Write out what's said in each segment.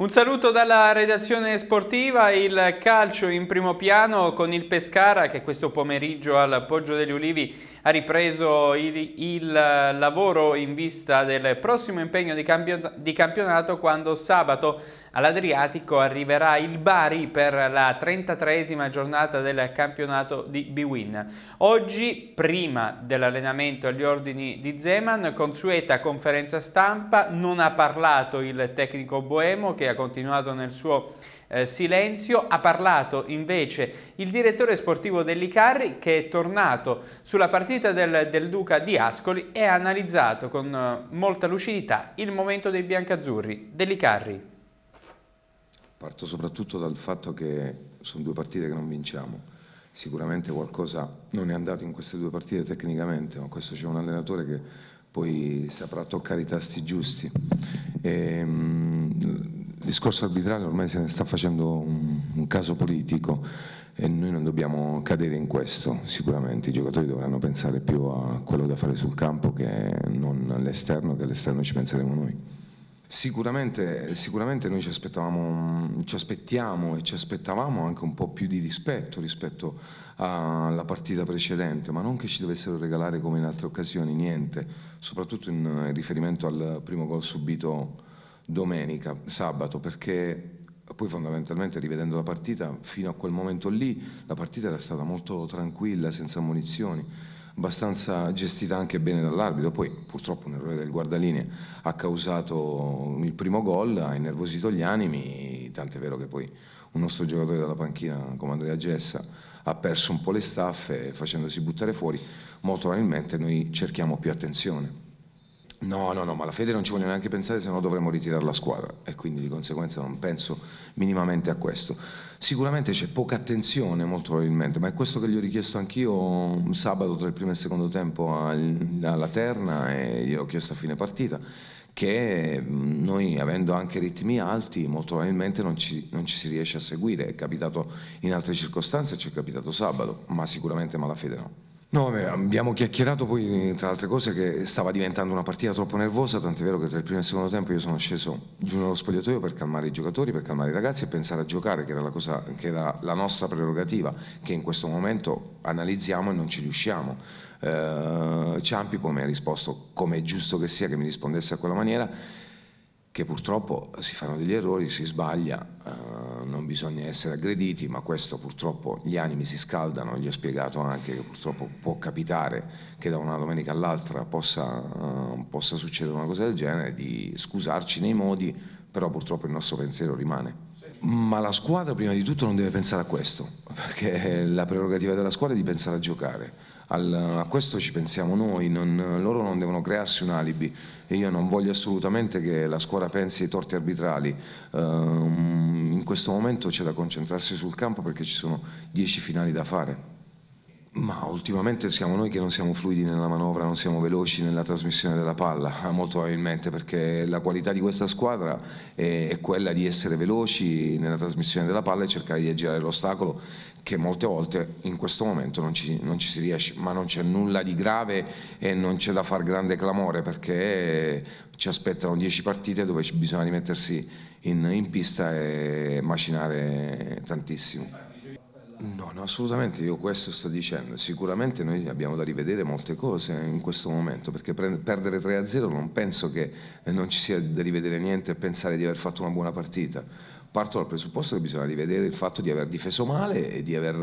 Un saluto dalla redazione sportiva, il calcio in primo piano con il Pescara che questo pomeriggio al Poggio degli Ulivi ha ripreso il, il lavoro in vista del prossimo impegno di, campionato, di campionato quando sabato all'Adriatico arriverà il Bari per la 33esima giornata del campionato di Bwin. Oggi, prima dell'allenamento agli ordini di Zeman, consueta conferenza stampa, non ha parlato il tecnico Boemo che ha continuato nel suo eh, silenzio. Ha parlato invece il direttore sportivo dell'Icarri che è tornato sulla partita del, del Duca di Ascoli e ha analizzato con eh, molta lucidità il momento dei biancazzurri dell'Icarri. Parto soprattutto dal fatto che sono due partite che non vinciamo. Sicuramente qualcosa non è andato in queste due partite tecnicamente, ma questo c'è un allenatore che poi saprà toccare i tasti giusti. E, ehm, il discorso arbitrale ormai se ne sta facendo un, un, caso politico e noi non dobbiamo cadere in questo sicuramente, i giocatori dovranno pensare più a quello da fare sul campo che non all'esterno, che all'esterno ci penseremo noi. Sicuramente, sicuramente noi ci, aspettavamo, ci aspettiamo e ci aspettavamo anche un po' più di rispetto rispetto alla partita precedente, ma non che ci dovessero regalare come in altre occasioni niente, soprattutto in riferimento al primo gol subito domenica, sabato, perché poi fondamentalmente rivedendo la partita, fino a quel momento lì la partita era stata molto tranquilla, senza munizioni, abbastanza gestita anche bene dall'arbitro, poi purtroppo un errore del guardalinea ha causato il primo gol, ha innervosito gli animi, tant'è vero che poi un nostro giocatore dalla panchina come Andrea Gessa ha perso un po' le staffe facendosi buttare fuori, molto probabilmente noi cerchiamo più attenzione. No, no, no, ma la fede non ci vuole neanche pensare, se no dovremmo ritirare la squadra e quindi di conseguenza non penso minimamente a questo. Sicuramente c'è poca attenzione, molto probabilmente, ma è questo che gli ho richiesto anch'io sabato tra il primo e il secondo tempo alla terna e gli ho chiesto a fine partita che noi avendo anche ritmi alti molto probabilmente non ci, non ci si riesce a seguire, è capitato in altre circostanze, ci è capitato sabato, ma sicuramente malafede no. No, abbiamo chiacchierato poi tra altre cose che stava diventando una partita troppo nervosa, tant'è vero che tra il primo e il secondo tempo io sono sceso giù nello spogliatoio per calmare i giocatori, per calmare i ragazzi e pensare a giocare, che era la, cosa, che era la nostra prerogativa, che in questo momento analizziamo e non ci riusciamo. Eh, Ciampi poi mi ha risposto, come è giusto che sia che mi rispondesse a quella maniera, che purtroppo si fanno degli errori, si sbaglia. Eh, non bisogna essere aggrediti, ma questo purtroppo gli animi si scaldano, gli ho spiegato anche che purtroppo può capitare che da una domenica all'altra possa, uh, possa succedere una cosa del genere, di scusarci nei modi, però purtroppo il nostro pensiero rimane. Ma la squadra prima di tutto non deve pensare a questo, perché la prerogativa della squadra è di pensare a giocare al, a questo ci pensiamo noi, non, loro non devono crearsi un alibi io non voglio assolutamente che la squadra pensi ai torti arbitrali. Ehm, in questo momento c'è da concentrarsi sul campo perché ci sono dieci finali da fare. Ma ultimamente siamo noi che non siamo fluidi nella manovra, non siamo veloci nella trasmissione della palla, molto probabilmente perché la qualità di questa squadra è, è quella di essere veloci nella trasmissione della palla e cercare di aggirare l'ostacolo che molte volte in questo momento non ci, non ci si riesce, ma non c'è nulla di grave e non c'è da far grande clamore perché ci aspettano 10 partite dove bisogna rimettersi in, in pista e macinare tantissimo. No, no, assolutamente, io questo sto dicendo. Sicuramente noi abbiamo da rivedere molte cose in questo momento, perché perdere 3-0 non penso che eh, non ci sia da rivedere niente e pensare di aver fatto una buona partita. Parto dal presupposto che bisogna rivedere il fatto di aver difeso male e di aver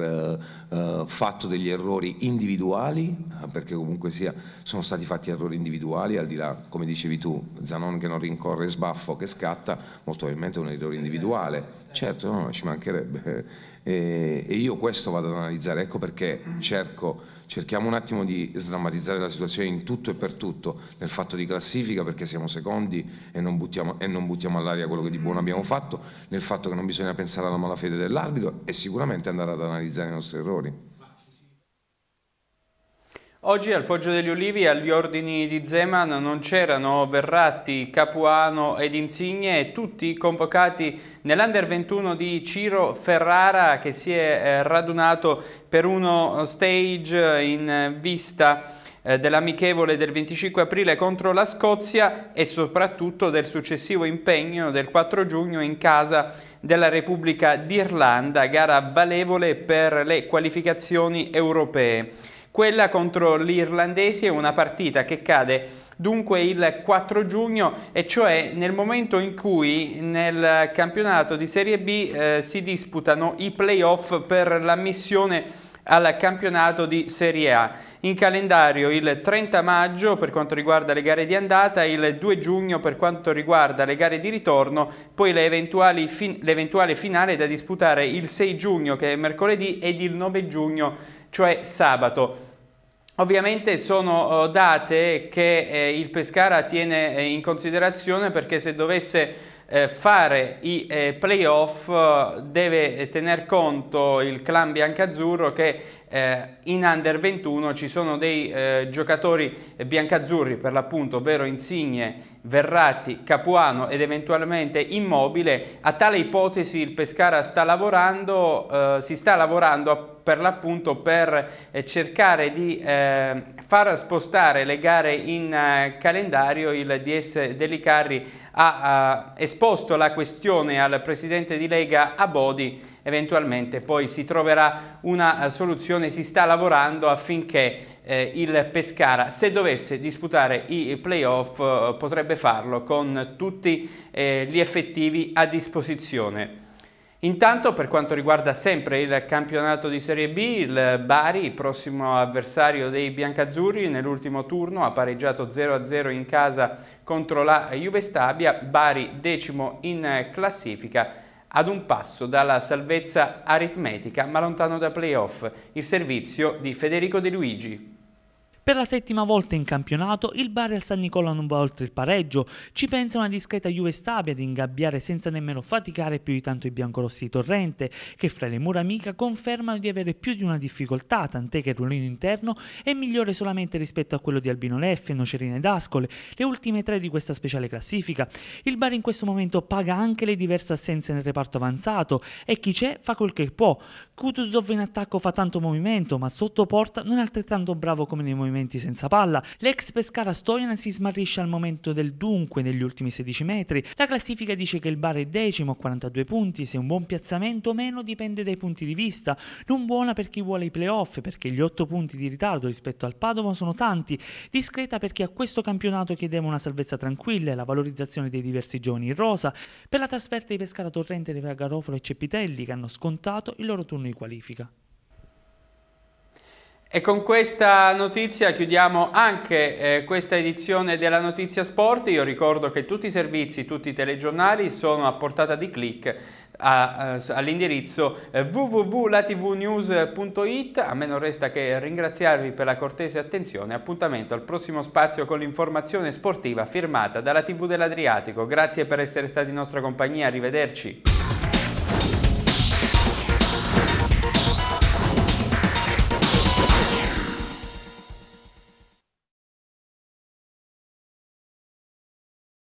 eh, eh fatto degli errori individuali, eh, perché comunque sia, sono stati fatti errori individuali, al di là, come dicevi tu, Zanon che non rincorre sbaffo, che scatta, molto probabilmente è un errore individuale. Certo, no, ci mancherebbe e, io questo vado ad analizzare, ecco perché cerco, cerchiamo un attimo di sdrammatizzare la situazione in tutto e per tutto, nel fatto di classifica perché siamo secondi e non buttiamo, e non buttiamo all'aria quello che di buono abbiamo fatto, nel fatto che non bisogna pensare alla malafede dell'arbitro e sicuramente andare ad analizzare i nostri errori. Oggi al Poggio degli Olivi agli ordini di Zeman non c'erano Verratti, Capuano ed Insigne, tutti convocati nell'Under 21 di Ciro Ferrara che si è eh, radunato per uno stage in vista eh, dell'amichevole del 25 aprile contro la Scozia e soprattutto del successivo impegno del 4 giugno in casa della Repubblica d'Irlanda, gara valevole per le qualificazioni europee. Quella contro gli irlandesi è una partita che cade dunque il 4 giugno e cioè nel momento in cui nel campionato di Serie B eh, si disputano i playoff per l'ammissione al campionato di Serie A. In calendario il 30 maggio per quanto riguarda le gare di andata, il 2 giugno per quanto riguarda le gare di ritorno, poi l'eventuale fin finale da disputare il 6 giugno che è mercoledì ed il 9 giugno cioè sabato. Ovviamente sono oh, date che eh, il Pescara tiene eh, in considerazione perché se dovesse eh, fare i eh, playoff eh, deve tener conto il clan biancazzurro che eh, in Under 21 ci sono dei eh, giocatori biancazzurri per l'appunto, ovvero Insigne, Verratti, Capuano ed eventualmente Immobile. A tale ipotesi il Pescara sta lavorando, eh, si sta lavorando per l'appunto per eh, cercare di eh, far spostare le gare in uh, calendario. Il DS Delicarri ha uh, esposto la questione al presidente di Lega Abodi eventualmente poi si troverà una eh, soluzione, si sta lavorando affinché eh, il Pescara, se dovesse disputare i playoff, eh, potrebbe farlo con tutti eh, gli effettivi a disposizione. Intanto per quanto riguarda sempre il campionato di Serie B, il Bari, prossimo avversario dei biancazzurri, nell'ultimo turno ha pareggiato 0-0 in casa contro la Juve Stabia, Bari decimo in eh, classifica ad un passo dalla salvezza aritmetica ma lontano da playoff, il servizio di Federico De Luigi. Per la settima volta in campionato il Bari al San Nicola non va oltre il pareggio, ci pensa una discreta Juve Stabia ad ingabbiare senza nemmeno faticare più di tanto i biancorossi di Torrente, che fra le mura amica confermano di avere più di una difficoltà, tant'è che il ruolino interno è migliore solamente rispetto a quello di Albino Leffe, Nocerina ed Ascole, le ultime tre di questa speciale classifica. Il Bari in questo momento paga anche le diverse assenze nel reparto avanzato e chi c'è fa quel che può. Kutuzov in attacco fa tanto movimento, ma sotto porta non è altrettanto bravo come nei movimenti movimenti senza palla. L'ex Pescara Stojan si smarrisce al momento del dunque negli ultimi 16 metri. La classifica dice che il Bar è decimo a 42 punti, se un buon piazzamento o meno dipende dai punti di vista. Non buona per chi vuole i playoff perché gli 8 punti di ritardo rispetto al Padova sono tanti, discreta per chi a questo campionato chiedeva una salvezza tranquilla e la valorizzazione dei diversi giovani in rosa. Per la trasferta di Pescara Torrente, Garofalo e Cepitelli che hanno scontato il loro turno di qualifica. E con questa notizia chiudiamo anche eh, questa edizione della Notizia Sport. Io ricordo che tutti i servizi, tutti i telegiornali sono a portata di clic eh, all'indirizzo eh, www.latvnews.it. A me non resta che ringraziarvi per la cortese attenzione. Appuntamento al prossimo spazio con l'informazione sportiva firmata dalla TV dell'Adriatico. Grazie per essere stati in nostra compagnia. Arrivederci.